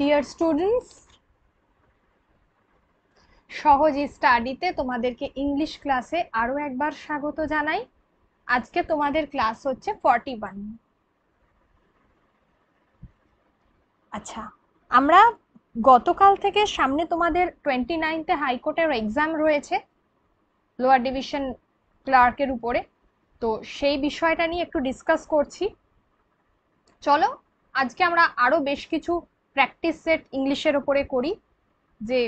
Dear students সহজ স্টাডিতে তোমাদেরকে English ক্লাসে আরও একবার স্বাগত জানাই আজকে তোমাদের ক্লাস হচ্ছে ফর্টি ওয়ান আচ্ছা আমরা গতকাল থেকে সামনে তোমাদের টোয়েন্টি নাইনতে হাইকোর্টের এক্সাম রয়েছে লোয়ার ডিভিশন ক্লার্কের উপরে তো সেই বিষয়টা নিয়ে একটু ডিসকাস করছি চলো আজকে আমরা আরও বেশ কিছু প্র্যাকটিস সেট ইংলিশের ওপরে করি যে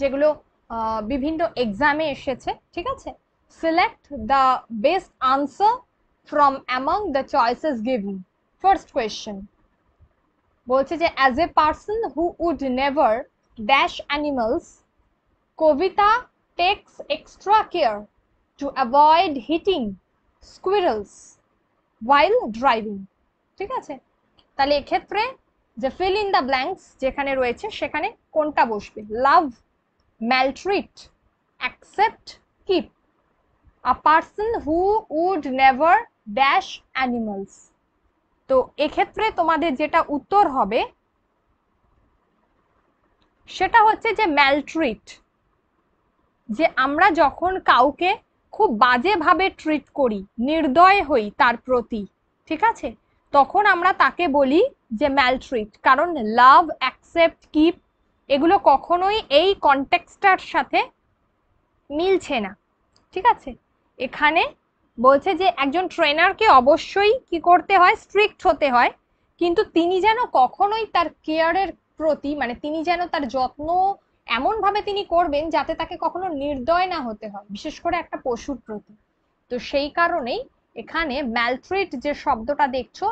যেগুলো বিভিন্ন এক্সামে এসেছে ঠিক আছে select the best answer from among the choices giving first question বলছে যে as a person who would never dash animals Kavita takes extra care to avoid hitting squirrels while driving ঠিক আছে তাহলে এক্ষেত্রে যে ফিল ইন দ্য ব্ল্যাঙ্কস যেখানে রয়েছে সেখানে কোনটা বসবে love maltreat accept keep a person who would never dash animals তো এক্ষেত্রে তোমাদের যেটা উত্তর হবে সেটা হচ্ছে যে ম্যালট্রিট যে আমরা যখন কাউকে খুব বাজেভাবে ট্রিট করি নির্দয় হই তার প্রতি ঠিক আছে তখন আমরা তাকে বলি যে ম্যালট্রিট কারণ লাভ অ্যাকসেপ্ট কিপ এগুলো কখনোই এই কনটেক্সটার সাথে মিলছে না ঠিক আছে এখানে বলছে যে একজন ট্রেনারকে অবশ্যই কি করতে হয় স্ট্রিক্ট হতে হয় কিন্তু তিনি যেন কখনোই তার কেয়ারের প্রতি মানে তিনি যেন তার যত্ন এমনভাবে তিনি করবেন যাতে তাকে কখনো নির্দয় না হতে হয় বিশেষ করে একটা পশুর প্রতি তো সেই কারণেই এখানে ম্যালট্রিট যে শব্দটা দেখছো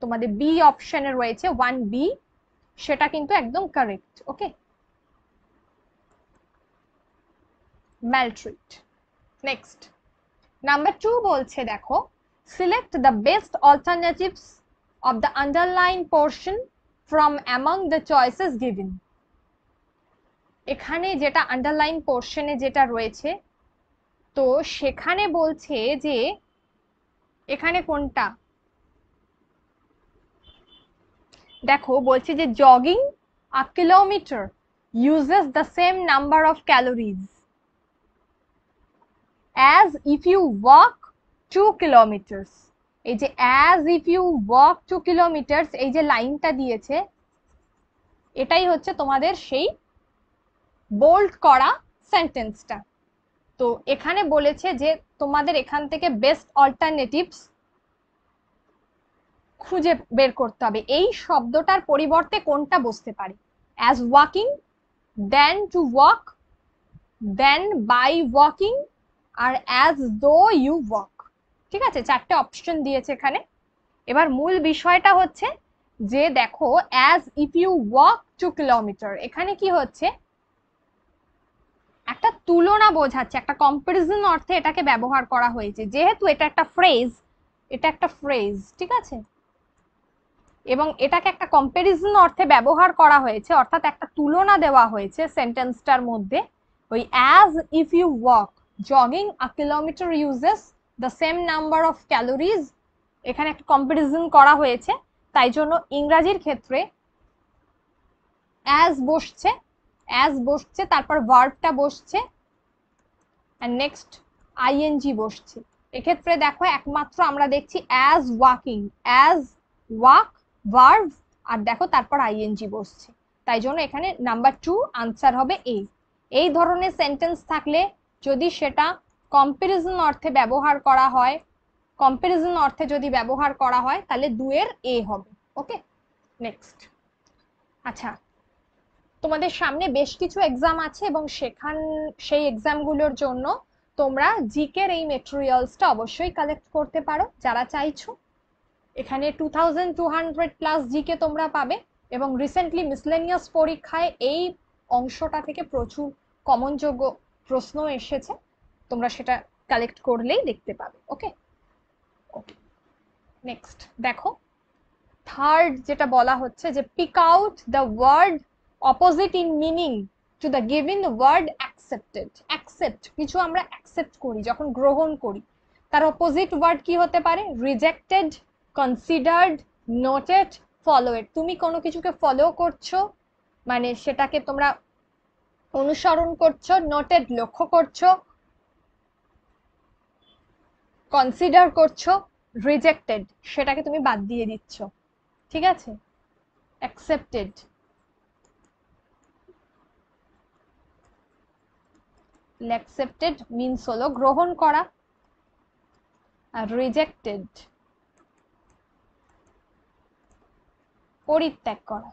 তোমাদের বি অপশনে রয়েছে ওয়ান বি সেটা কিন্তু একদম correct okay maltreat next number two বলছে দেখো select the best alternatives of the underline portion from among the choices given এখানে যেটা আন্ডারলাইন পোর্শনে যেটা রয়েছে তো সেখানে বলছে যে এখানে কোনটা দেখো বলছে যে jogging a kilometer uses the same number of calories as if you walk two kilometers এই যে as if you walk two kilometers এই যে লাইনটা দিয়েছে এটাই হচ্ছে তোমাদের সেই বোল্ড করা সেন্টেন্সটা তো এখানে বলেছে যে তোমাদের এখান থেকে বেস্ট অল্টারনেটিভস খুঁজে বের করতে হবে এই শব্দটার পরিবর্তে কোনটা বসতে পারে as walking than to walk than by walking আর অ্যাজ দো ইউ ওয়াক ঠিক আছে চারটে অপশন দিয়েছে এখানে এবার মূল বিষয়টা হচ্ছে যে দেখো as if you walk two kilometer এখানে কি হচ্ছে একটা তুলনা বোঝাচ্ছে একটা কম্পারিজন অর্থে এটাকে ব্যবহার করা হয়েছে যেহেতু এটা একটা ফ্রেজ এটা একটা ফ্রেজ ঠিক আছে এবং এটাকে একটা কম্পারিজন অর্থে ব্যবহার করা হয়েছে অর্থাৎ একটা তুলনা দেওয়া হয়েছে সেন্টেন্সটার মধ্যে ওই as if you walk jogging a kilometer uses the same number of calories এখানে একটা কম্পারিজন করা হয়েছে তাই জন্য ইংরাজির ক্ষেত্রে অ্যাজ বসছে অ্যাজ বসছে তারপর ভার্ভটা বসছে অ্যান্ড নেক্সট আইএনজি বসছে এক্ষেত্রে দেখো একমাত্র আমরা দেখছি as walking as walk verb আর দেখো তারপর আইএনজি বসছে তাই জন্য এখানে নাম্বার টু আনসার হবে এ এই ধরনের সেন্টেন্স থাকলে যদি সেটা কম্পারিজন অর্থে ব্যবহার করা হয় কম্পারিজন অর্থে যদি ব্যবহার করা হয় তাহলে দুয়ের এ হবে ওকে নেক্সট আচ্ছা তোমাদের সামনে বেশ কিছু এক্সাম আছে এবং সেখান সেই এক্সামগুলোর জন্য তোমরা জিকের এই মেটেরিয়ালসটা অবশ্যই কালেক্ট করতে পারো যারা চাইছো এখানে two thousand two hundred plus GK তোমরা পাবে এবং রিসেন্টলি মিসলেনিয়াস পরীক্ষায় এই অংশটা থেকে প্রচুর কমনযোগ্য প্রশ্ন এসেছে তোমরা সেটা কালেক্ট করলেই দেখতে পাবে ওকে ওকে নেক্সট দেখো থার্ড যেটা বলা হচ্ছে যে pick out the word opposite in meaning to the given word accepted accept কিছু আমরা অ্যাকসেপ্ট করি যখন গ্রহণ করি তার অপোজিট ওয়ার্ড কি হতে পারে রিজেক্টেড কনসিডার্ড নোটেড ফলোয়েড তুমি কোনো কিছুকে ফলো করছো মানে সেটাকে তোমরা অনুসরণ করছো নোটেড লক্ষ্য করছো কনসিডার করছো রিজেক্টেড সেটাকে তুমি বাদ দিয়ে দিচ্ছ ঠিক আছে অ্যাকসেপ্টেড অ্যাকসেপ্টেড মিনস হলো গ্রহণ করা আর রিজেক্টেড পরিত্যাগ করা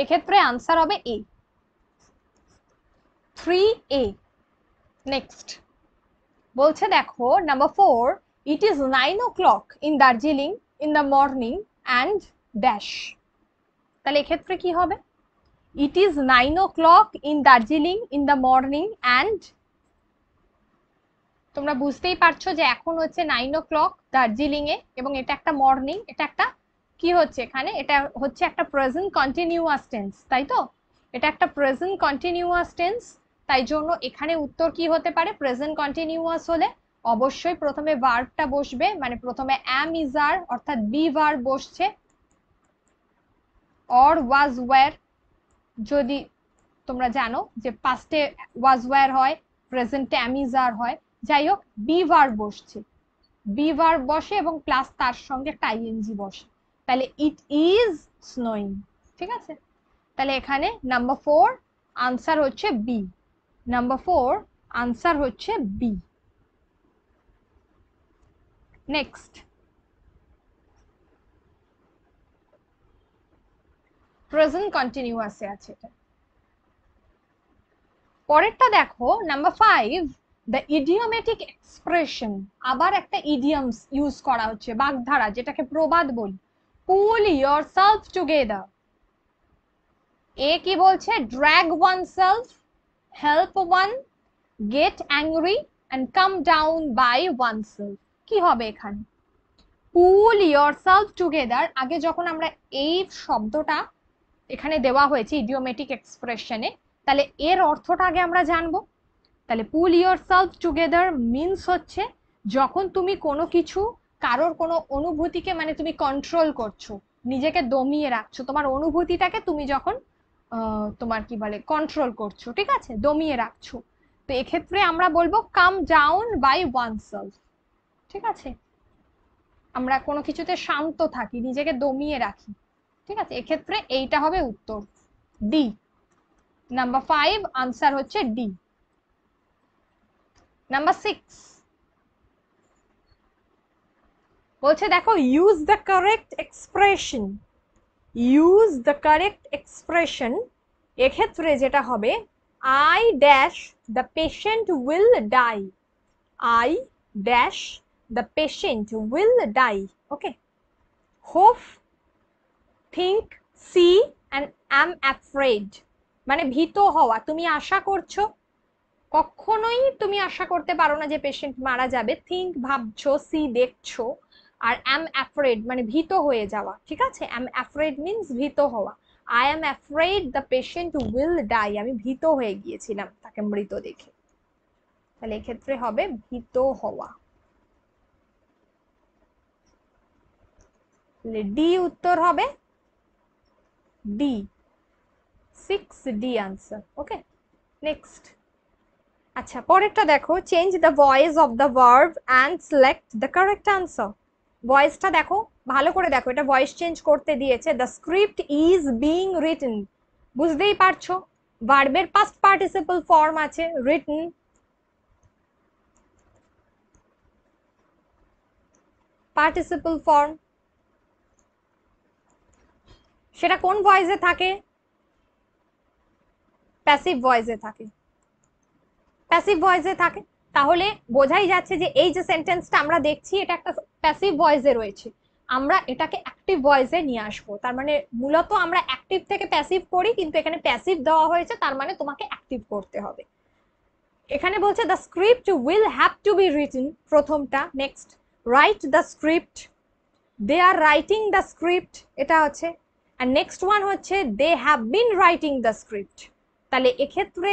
এক্ষেত্রে আনসার হবে এ থ্রি এ নেক্সট বলছে দেখো number four it is nine o'clock in Darjeeling in the morning and dash তাহলে এক্ষেত্রে কি হবে it is nine o'clock in Darjeeling in the morning and তোমরা বুঝতেই পারছো যে এখন হচ্ছে নাইন ও ক্লক দার্জিলিং এ এবং এটা একটা মর্নিং এটা একটা কি হচ্ছে এখানে এটা হচ্ছে একটা প্রেজেন্ট কন্টিনিউয়াস টেন্স তাই তো এটা একটা প্রেজেন্ট কন্টিনিউয়াস টেন্স তাই জন্য এখানে উত্তর কি হতে পারে প্রেজেন্ট কন্টিনিউয়াস হলে অবশ্যই প্রথমে ভার্বটা বসবে মানে প্রথমে অ্যাম ইজ আর অর্থাৎ বি ভার্ব বসছে অর ওয়াজ ওয়্যার যদি তোমরা জানো যে পাস্টে ওয়াজ ওয়্যার হয় প্রেজেন্টে অ্যামিজার হয় যাই হোক বি ভার বসছে বি ভার বসে এবং প্লাস তার সঙ্গে একটা আইএনজি বসে তাহলে ইট ইজ স্নোয়িং ঠিক আছে তাহলে এখানে নাম্বার ফোর আনসার হচ্ছে বি নাম্বার ফোর আনসার হচ্ছে বি নেক্সট প্রেজেন্ট কন্টিনিউয়াসে আছে এটা পরেরটা দেখো number five the idiomatic expression আবার একটা ইডিয়ামস ইউজ করা হচ্ছে বাগধারা যেটাকে প্রবাদ বলি pull yourself together A কি বলছে drag oneself help one get angry and calm down by oneself কি হবে এখানে পুল ইয়োর সেলফ টুগেদার আগে যখন আমরা এই শব্দটা এখানে দেওয়া হয়েছে ইডিওমেটিক এক্সপ্রেশনে তাহলে এর অর্থটা আগে আমরা জানবো তাহলে pull yourself together means হচ্ছে যখন তুমি কোনো কিছু কারোর কোনো অনুভূতিকে মানে তুমি কন্ট্রোল করছো নিজেকে দমিয়ে রাখছো তোমার অনুভূতিটাকে তুমি যখন তোমার কি বলে কন্ট্রোল করছো ঠিক আছে দমিয়ে রাখছো তো এক্ষেত্রে আমরা বলবো calm down by oneself ঠিক আছে আমরা কোনো কিছুতে শান্ত থাকি নিজেকে দমিয়ে রাখি ঠিক আছে এক্ষেত্রে এইটা হবে উত্তর ডি নাম্বার ফাইভ আনসার হচ্ছে ডি নাম্বার সিক্স বলছে দেখো use the correct expression use the correct expression এক্ষেত্রে যেটা হবে I dash the patient will die I dash the patient will die okay hope think see and am afraid মানে ভীত হওয়া তুমি আশা করছো কখনোই তুমি আশা করতে পারো না যে পেশেন্ট মারা যাবে থিঙ্ক ভাবছো সি দেখছো আর অ্যাম অ্যাফ্রেড মানে ভীত হয়ে যাওয়া ঠিক আছে অ্যাম অ্যাফ্রেড মিনস ভীত হওয়া I am afraid the patient will die আমি ভীত হয়ে গিয়েছিলাম তাকে মৃত দেখে তাহলে এক্ষেত্রে হবে ভীত হওয়া ডি উত্তর হবে D. 6D answer. Okay. Next. আচ্ছা পরেরটা দেখো change the voice of the verb and select the correct answer ভয়েসটা দেখো ভালো করে দেখো এটা ভয়েস চেঞ্জ করতে দিয়েছে the script is being written বুঝতেই পারছো ভার্বের পাস্ট পার্টিসিপল ফর্ম আছে রিটেন পার্টিসিপল ফর্ম সেটা কোন ভয়েসে থাকে প্যাসিভ ভয়েসে থাকে প্যাসিভ ভয়েসে থাকে তাহলে বোঝাই যাচ্ছে যে এই যে সেন্টেন্সটা আমরা দেখছি এটা একটা প্যাসিভ ভয়েসে রয়েছে আমরা এটাকে অ্যাক্টিভ ভয়েসে নিয়ে আসবো তার মানে মূলত আমরা অ্যাক্টিভ থেকে প্যাসিভ করি কিন্তু এখানে প্যাসিভ দেওয়া হয়েছে তার মানে তোমাকে অ্যাক্টিভ করতে হবে এখানে বলছে the script will have to be written প্রথমটা next write the script they are writing the script এটা হচ্ছে আর নেক্সট ওয়ান হচ্ছে they have been writing the script তাহলে এক্ষেত্রে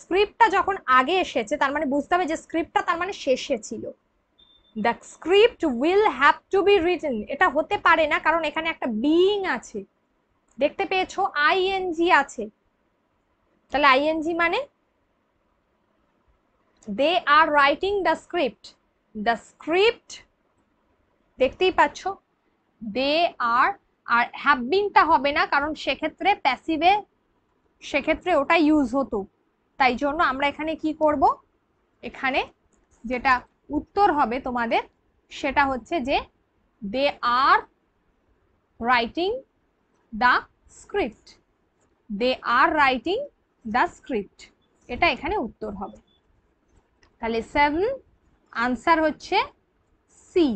স্ক্রিপ্টটা যখন আগে এসেছে তার মানে বুঝতে হবে যে স্ক্রিপ্টটা তার মানে শেষে ছিল the script will have to be written এটা হতে পারে না কারণ এখানে একটা বিইং আছে দেখতে পেয়েছো আইএনজি আছে তাহলে আইএনজি মানে they are writing the script the script দেখতেই পাচ্ছ দে আর আর হ্যাভ বিনটা হবে না কারণ সেক্ষেত্রে প্যাসিভে সেক্ষেত্রে ওটা ইউজ হতো তাই জন্য আমরা এখানে কি করব এখানে যেটা উত্তর হবে তোমাদের সেটা হচ্ছে যে they are writing the script they are writing the script এটা এখানে উত্তর হবে তাহলে সেভেন আনসার হচ্ছে সি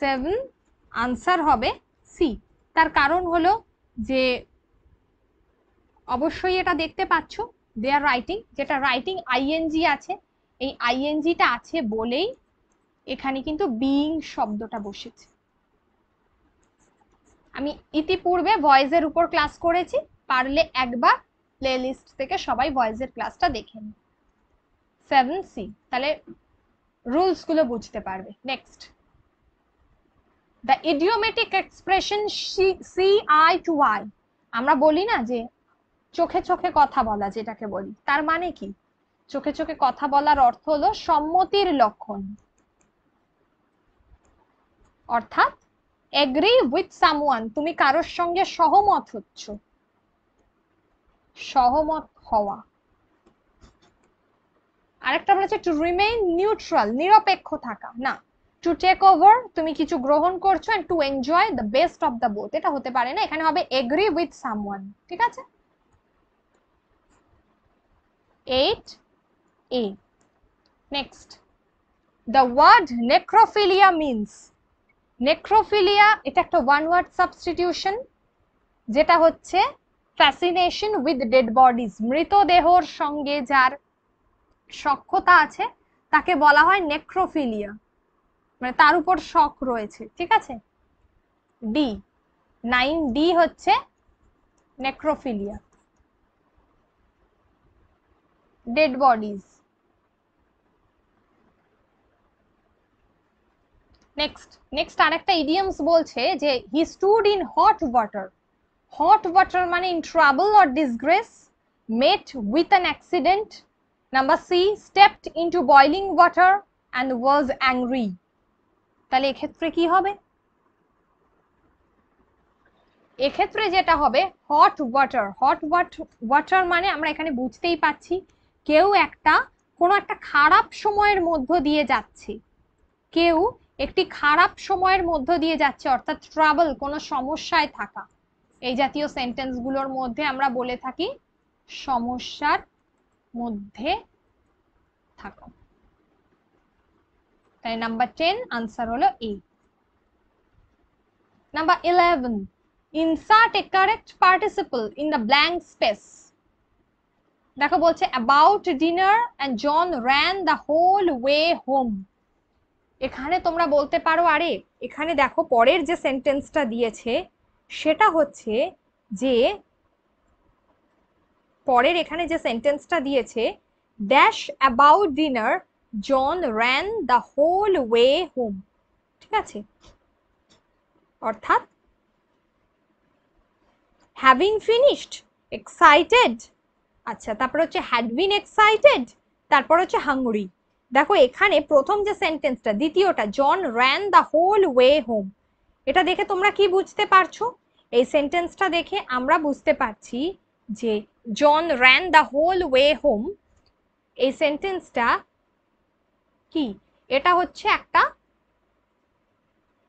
সেভেন আনসার হবে সি তার কারণ হলো যে অবশ্যই এটা দেখতে পাচ্ছ দে আর রাইটিং যেটা রাইটিং আইএনজি আছে এই আইএনজিটা আছে বলেই এখানে কিন্তু বিইং শব্দটা বসেছে আমি ইতিপূর্বে ভয়েসের উপর ক্লাস করেছি পারলে একবার প্লে লিস্ট থেকে সবাই ভয়েসের ক্লাসটা দেখে নি সেভেন সি তাহলে রুলসগুলো বুঝতে পারবে next the idiomatic expression see eye to eye আমরা বলি না যে চোখে চোখে কথা বলা যেটাকে বলি তার মানে কি চোখে চোখে কথা বলার অর্থ হলো সম্মতির লক্ষণ অর্থাৎ এগ্রি উইথ সামওয়ান তুমি কারোর সঙ্গে সহমত হচ্ছ সহমত হওয়া আরেকটা বলেছে টু রিমেইন নিউট্রাল নিরপেক্ষ থাকা না টু টেক ওভার তুমি কিছু গ্রহণ করছো and to enjoy the best of the both এটা হতে পারে না এখানে হবে এগ্রি উইথ সামওয়ান ঠিক আছে eight A next the word necrophilia means necrophilia এটা একটা ওয়ান ওয়ার্ড সাবস্টিটিউশন যেটা হচ্ছে ফ্যাসিনেশন উইথ ডেড বডিজ মৃতদেহর সঙ্গে যার সক্ষতা আছে তাকে বলা হয় নেক্রোফিলিয়া মানে তার উপর শক রয়েছে ঠিক আছে ডি নাইন ডি হচ্ছে necrophilia dead bodies next next আরেকটা ইডিয়ামস বলছে যে he stood in hot water hot water মানে in trouble or disgrace met with an accident number C stepped into boiling water and was angry তাহলে এক্ষেত্রে কি হবে এক্ষেত্রে যেটা হবে হট ওয়াটার হট ওয়াটার মানে আমরা এখানে বুঝতেই পাচ্ছি কেউ একটা কোনো একটা খারাপ সময়ের মধ্য দিয়ে যাচ্ছে কেউ একটি খারাপ সময়ের মধ্য দিয়ে যাচ্ছে অর্থাৎ ট্রাভেল কোনো সমস্যায় থাকা এই জাতীয় সেন্টেন্সগুলোর মধ্যে আমরা বলে থাকি সমস্যার মধ্যে থাকা তাই নাম্বার টেন আনসার হলো A number eleven insert a correct participle in the blank space দেখো বলছে about dinner and John ran the whole way home এখানে তোমরা বলতে পারো আরে এখানে দেখো পরের যে সেন্টেন্সটা দিয়েছে সেটা হচ্ছে যে পরের এখানে যে সেন্টেন্সটা দিয়েছে dash about dinner John ran the whole way home ঠিক আছে অর্থাৎ হ্যাভিং ফিনিশড এক্সাইটেড আচ্ছা তারপর হচ্ছে হ্যাড বিন এক্সাইটেড তারপর হচ্ছে হাঙ্গুরি দেখো এখানে প্রথম যে সেন্টেন্সটা দ্বিতীয়টা John ran the whole way home এটা দেখে তোমরা কি বুঝতে পারছো এই সেন্টেন্সটা দেখে আমরা বুঝতে পারছি যে John ran the whole way home এই সেন্টেন্সটা কি এটা হচ্ছে একটা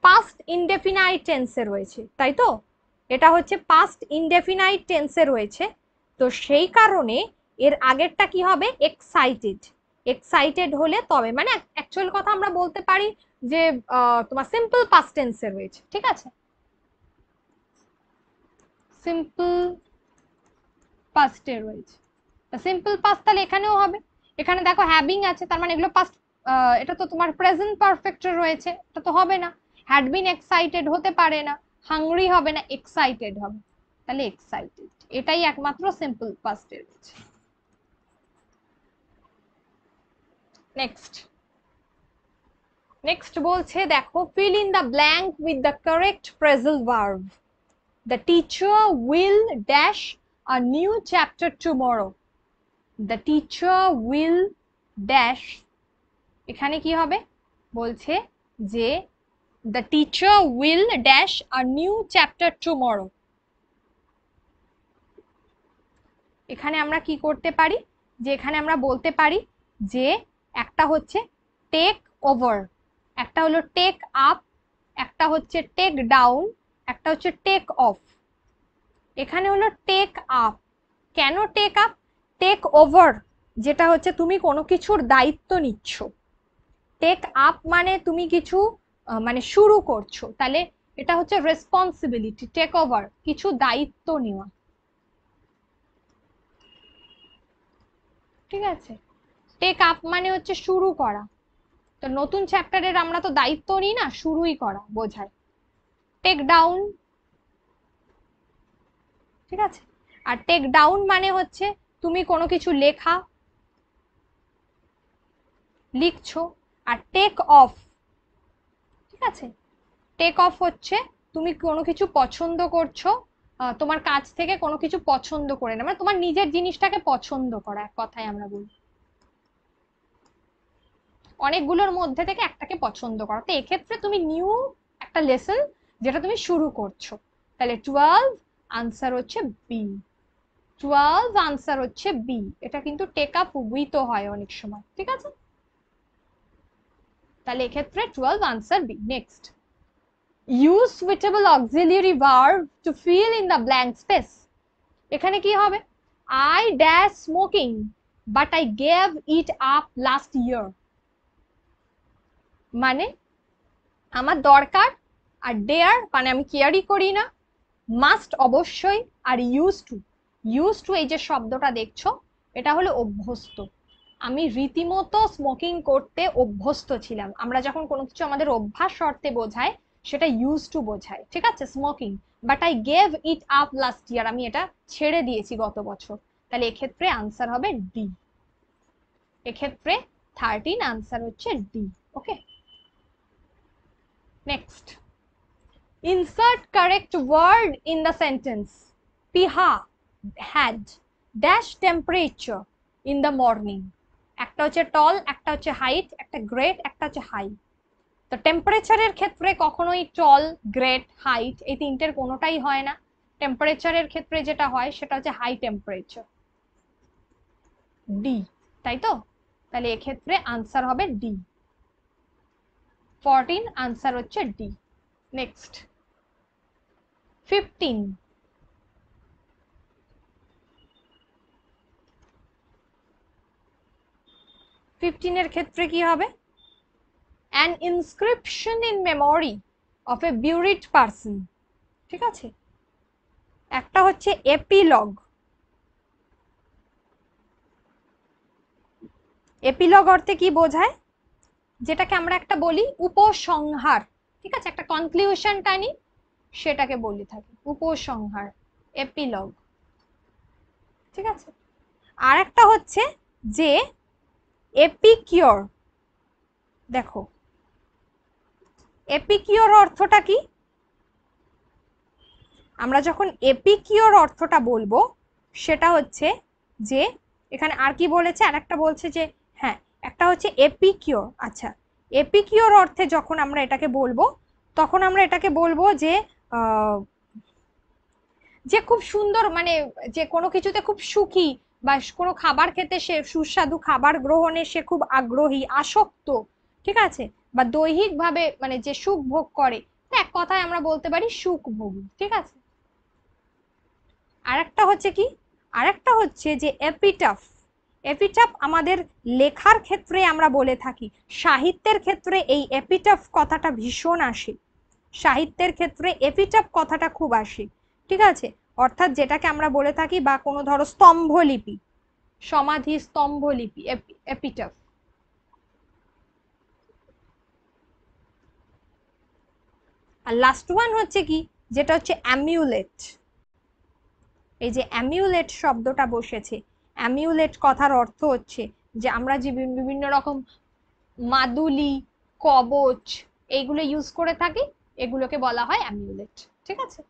পাস্ট ইনডেফিনাইট টেন্সে রয়েছে তাই তো এটা হচ্ছে পাস্ট ইনডেফিনাইট টেন্সে রয়েছে তো সেই কারণে এর আগেরটা কি হবে এক্সাইটেড এক্সাইটেড হলে তবে মানে অ্যাকচুয়াল কথা আমরা বলতে পারি যে তোমার সিম্পল পাস্ট টেন্সে রয়েছে ঠিক আছে সিম্পল পাস্টে রয়েছে সিম্পল পাস্ট তাহলে এখানেও হবে এখানে দেখো হ্যাভিং আছে তার মানে এগুলো পাস্ট এটা তো তোমার প্রেজেন্ট পারফেক্ট রয়েছে এটা তো হবে না হ্যাড বিন এক্সাইটেড হতে পারে না হাংরি হবে না এক্সাইটেড হবে তাহলে এক্সাইটেড এটাই একমাত্র সিম্পল পাস্টে রয়েছে নেক্সট নেক্সট বলছে দেখো fill in the blank with the correct phrasal verb the teacher will dash a new chapter tomorrow the teacher will dash এখানে কি হবে বলছে যে the teacher will dash a new chapter tomorrow এখানে আমরা কি করতে পারি যে এখানে আমরা বলতে পারি যে একটা হচ্ছে টেক ওভার একটা হলো টেক আপ একটা হচ্ছে টেক ডাউন একটা হচ্ছে টেক অফ এখানে হলো টেক আপ কেন টেক আপ টেক ওভার যেটা হচ্ছে তুমি কোনো কিছুর দায়িত্ব নিচ্ছ টেক আপ মানে তুমি কিছু মানে শুরু করছো তাহলে এটা হচ্ছে রেসপন্সিবিলিটি টেক ওভার কিছু দায়িত্ব নেওয়া ঠিক আছে টেক আপ মানে হচ্ছে শুরু করা তো নতুন চ্যাপ্টারের আমরা তো দায়িত্ব নিই না শুরুই করা বোঝায় টেক ডাউন ঠিক আছে আর টেক ডাউন মানে হচ্ছে তুমি কোনো কিছু লেখা লিখছো আর টেক অফ ঠিক আছে টেক অফ হচ্ছে তুমি কোনো কিছু পছন্দ করছো তোমার কাজ থেকে কোনো কিছু পছন্দ করে না মানে তোমার নিজের জিনিসটাকে পছন্দ করা এক কথায় আমরা বলি অনেকগুলোর মধ্যে থেকে একটাকে পছন্দ করা তো এক্ষেত্রে তুমি নিউ একটা লেসন যেটা তুমি শুরু করছো তাহলে টুয়েলভ আনসার হচ্ছে বি টুয়েলভ আনসার হচ্ছে বি এটা কিন্তু টেক আপ উইথও হয় অনেক সময় ঠিক আছে তাহলে এক্ষেত্রে twelve answer B next use suitable auxiliary বার to fill in the blank space এখানে কি হবে I dash smoking but I gave it up last year মানে আমার দরকার আর ডেয়ার মানে আমি কেয়ারই করি না মাস্ট অবশ্যই আর ইউজ টু ইউজ টু এই যে শব্দটা দেখছো এটা হলো অভ্যস্ত আমি রীতিমতো স্মোকিং করতে অভ্যস্ত ছিলাম আমরা যখন কোনো কিছু আমাদের অভ্যাস শর্তে বোঝায় সেটা ইউজ টু বোঝায় ঠিক আছে smoking but I gave it up last year আমি এটা ছেড়ে দিয়েছি গত বছর তাহলে এক্ষেত্রে আনসার হবে ডি এক্ষেত্রে থার্টিন আনসার হচ্ছে D okay next insert correct word in the sentence পিহা had dash temperature in the morning একটা হচ্ছে টল একটা হচ্ছে হাইট একটা গ্রেট একটা হচ্ছে হাই তো টেম্পারেচারের ক্ষেত্রে কখনোই টল গ্রেট হাইট এই তিনটের কোনোটাই হয় না টেম্পারেচারের ক্ষেত্রে যেটা হয় সেটা হচ্ছে হাই টেম্পারেচার ডি তাই তো তাহলে এক্ষেত্রে আনসার হবে ডি ফরটিন আনসার হচ্ছে ডি নেক্সট ফিফটিন ফিফটিনের ক্ষেত্রে কি হবে an inscription in memory of a buried person ঠিক আছে একটা হচ্ছে এপিলগ এপিলগ অর্থে কি বোঝায় যেটাকে আমরা একটা বলি উপসংহার ঠিক আছে একটা কনক্লিউশন টানি সেটাকে বলি থাকি উপসংহার এপিলগ ঠিক আছে আর একটা হচ্ছে যে এপিকিওর দেখো এপিকিওর অর্থটা কি আমরা যখন এপিকিওর অর্থটা বলবো সেটা হচ্ছে যে এখানে আর কি বলেছে আর একটা বলছে যে হ্যাঁ একটা হচ্ছে এপিকিওর আচ্ছা এপিকিওর অর্থে যখন আমরা এটাকে বলবো তখন আমরা এটাকে বলবো যে যে খুব সুন্দর মানে যে কোনো কিছুতে খুব সুখী বা কোনো খাবার খেতে সে সুস্বাদু খাবার গ্রহণে সে খুব আগ্রহী আসক্ত ঠিক আছে বা দৈহিকভাবে মানে যে সুখ ভোগ করে এক কথায় আমরা বলতে পারি সুখ ভোগ ঠিক আছে আরেকটা হচ্ছে কি আরেকটা হচ্ছে যে এপিটাফ এপিটাফ আমাদের লেখার ক্ষেত্রে আমরা বলে থাকি সাহিত্যের ক্ষেত্রে এই এপিটাফ কথাটা ভীষণ আসে সাহিত্যের ক্ষেত্রে এপিটাফ কথাটা খুব আসে ঠিক আছে অর্থাৎ যেটাকে আমরা বলে থাকি বা কোনো ধরো স্তম্ভলিপি সমাধি স্তম্ভলিপি এপিটাফ আর লাস্ট ওয়ান হচ্ছে কি যেটা হচ্ছে অ্যামিউলেট এই যে অ্যামিউলেট শব্দটা বসেছে অ্যামিউলেট কথার অর্থ হচ্ছে যে আমরা যে বিভিন্ন রকম মাদুলি কবচ এইগুলো ইউজ করে থাকি এগুলোকে বলা হয় অ্যামিউলেট ঠিক আছে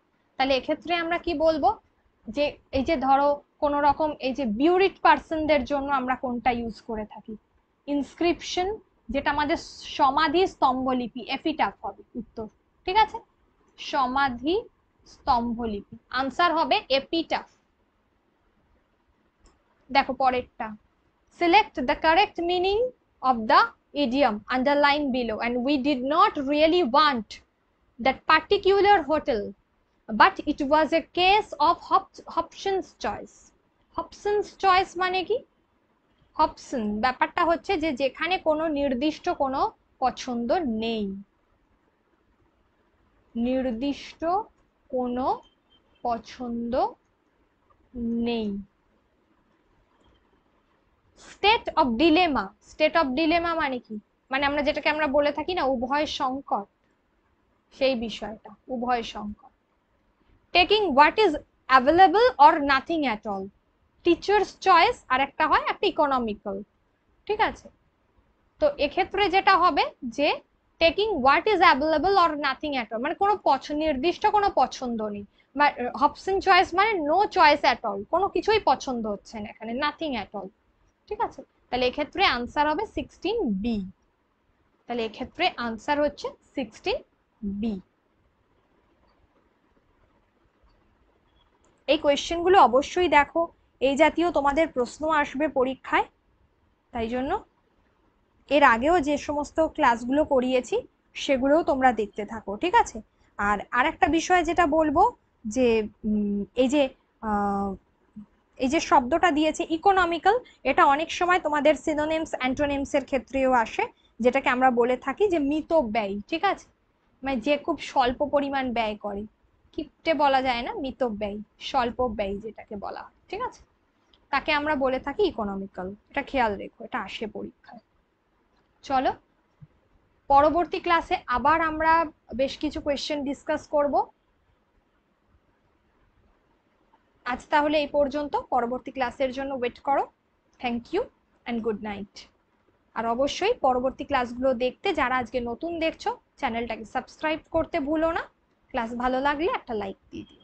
তাহলে এক্ষেত্রে আমরা কি বলবো যে এই যে ধরো কোন রকম এই যে বিউরিট পার্সনদের জন্য আমরা কোনটা ইউজ করে থাকি ইনস্ক্রিপশন যেটা আমাদের সমাধি স্তম্ভলিপি এফিটাফ হবে উত্তর ঠিক আছে সমাধি স্তম্ভলিপি আনসার হবে এপিটাফ দেখো পরেরটা select the correct meaning of the idiom underline below and we did not really want that particular hotel but it was a case of Hobson's choice Hobson's choice মানে কি হপসন ব্যাপারটা হচ্ছে যে যেখানে কোনো নির্দিষ্ট কোনো পছন্দ নেই নির্দিষ্ট কোনো পছন্দ নেই state of dilemma state of dilemma মানে কি মানে আমরা যেটাকে আমরা বলে থাকি না উভয় সংকট সেই বিষয়টা উভয় সংকট taking what is available or nothing at all teacher's choice আর একটা হয় একটা ইকোনমিক্যাল ঠিক আছে তো এক্ষেত্রে যেটা হবে যে taking what is available or nothing at all মানে কোনো নির্দিষ্ট কোনো পছন্দ নেই বা চয়েস মানে নো চয়েস অ্যাট অল কোনো কিছুই পছন্দ হচ্ছে না এখানে নাথিং অ্যাট অল ঠিক আছে তাহলে এক্ষেত্রে আনসার হবে সিক্সটিন বি তাহলে এক্ষেত্রে আনসার হচ্ছে সিক্সটিন বি এই কোয়েশ্চেনগুলো অবশ্যই দেখো এই জাতীয় তোমাদের প্রশ্ন আসবে পরীক্ষায় তাই জন্য এর আগেও যে সমস্ত ক্লাসগুলো করিয়েছি সেগুলোও তোমরা দেখতে থাকো ঠিক আছে আর আরেকটা বিষয় যেটা বলবো যে এই যে এই যে শব্দটা দিয়েছে ইকোনমিক্যাল এটা অনেক সময় তোমাদের সিনোনিমস অ্যান্টোনিমসের ক্ষেত্রেও আসে যেটাকে আমরা বলে থাকি যে মিত ব্যয় ঠিক আছে মানে যে খুব স্বল্প পরিমাণ ব্যয় করে কিপ্টে বলা যায় না মিত ব্যয় স্বল্প ব্যয় যেটাকে বলা হয় ঠিক আছে তাকে আমরা বলে থাকি ইকোনমিক্যাল এটা খেয়াল রেখো এটা আসে পরীক্ষায় চলো পরবর্তী ক্লাসে আবার আমরা বেশ কিছু কোয়েশ্চেন ডিসকাস করব আজ তাহলে এই পর্যন্ত পরবর্তী ক্লাসের জন্য ওয়েট করো thank you and good night আর অবশ্যই পরবর্তী ক্লাসগুলো দেখতে যারা আজকে নতুন দেখছো চ্যানেলটাকে সাবস্ক্রাইব করতে ভুলো না ক্লাস ভালো লাগলে একটা লাইক দিয়ে দিও